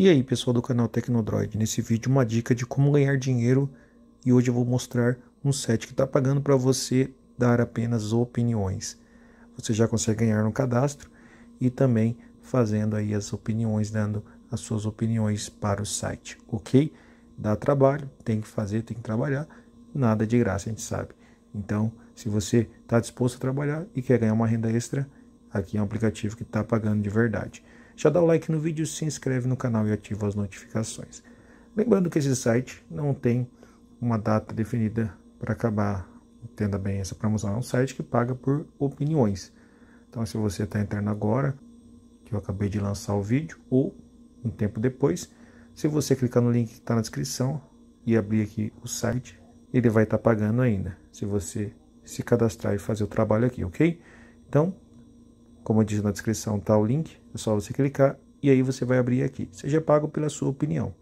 E aí pessoal do canal Tecnodroid, nesse vídeo uma dica de como ganhar dinheiro e hoje eu vou mostrar um site que está pagando para você dar apenas opiniões. Você já consegue ganhar no cadastro e também fazendo aí as opiniões, dando as suas opiniões para o site, ok? Dá trabalho, tem que fazer, tem que trabalhar, nada de graça a gente sabe. Então, se você está disposto a trabalhar e quer ganhar uma renda extra, aqui é um aplicativo que está pagando de verdade. Já dá o like no vídeo, se inscreve no canal e ativa as notificações. Lembrando que esse site não tem uma data definida para acabar. Entenda bem essa promoção. É um site que paga por opiniões. Então, se você está entrando agora, que eu acabei de lançar o vídeo, ou um tempo depois, se você clicar no link que está na descrição e abrir aqui o site, ele vai estar tá pagando ainda. Se você se cadastrar e fazer o trabalho aqui, ok? Então, como eu disse na descrição, está o link, é só você clicar e aí você vai abrir aqui. Seja pago pela sua opinião.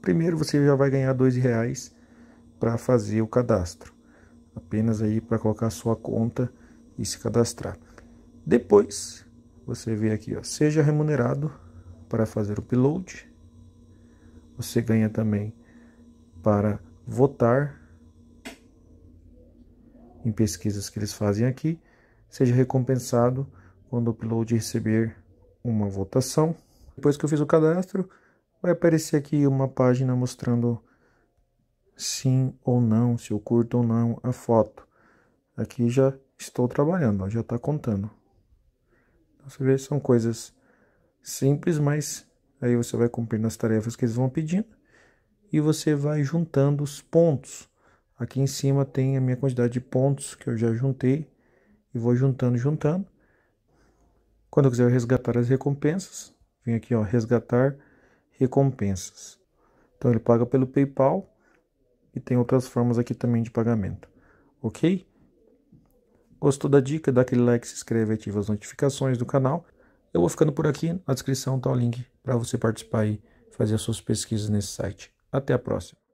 Primeiro você já vai ganhar dois reais para fazer o cadastro. Apenas aí para colocar sua conta e se cadastrar. Depois você vê aqui, ó, seja remunerado para fazer o upload. Você ganha também para votar em pesquisas que eles fazem aqui, seja recompensado quando o upload receber uma votação. Depois que eu fiz o cadastro, vai aparecer aqui uma página mostrando sim ou não, se eu curto ou não a foto. Aqui já estou trabalhando, já está contando. Então, você vê, são coisas simples, mas aí você vai cumprindo as tarefas que eles vão pedindo e você vai juntando os pontos. Aqui em cima tem a minha quantidade de pontos que eu já juntei e vou juntando, juntando. Quando eu quiser resgatar as recompensas, vem aqui, ó, resgatar recompensas. Então ele paga pelo PayPal e tem outras formas aqui também de pagamento. OK? Gostou da dica? Dá aquele like, se inscreve, ativa as notificações do canal. Eu vou ficando por aqui, na descrição tá o link para você participar e fazer as suas pesquisas nesse site. Até a próxima.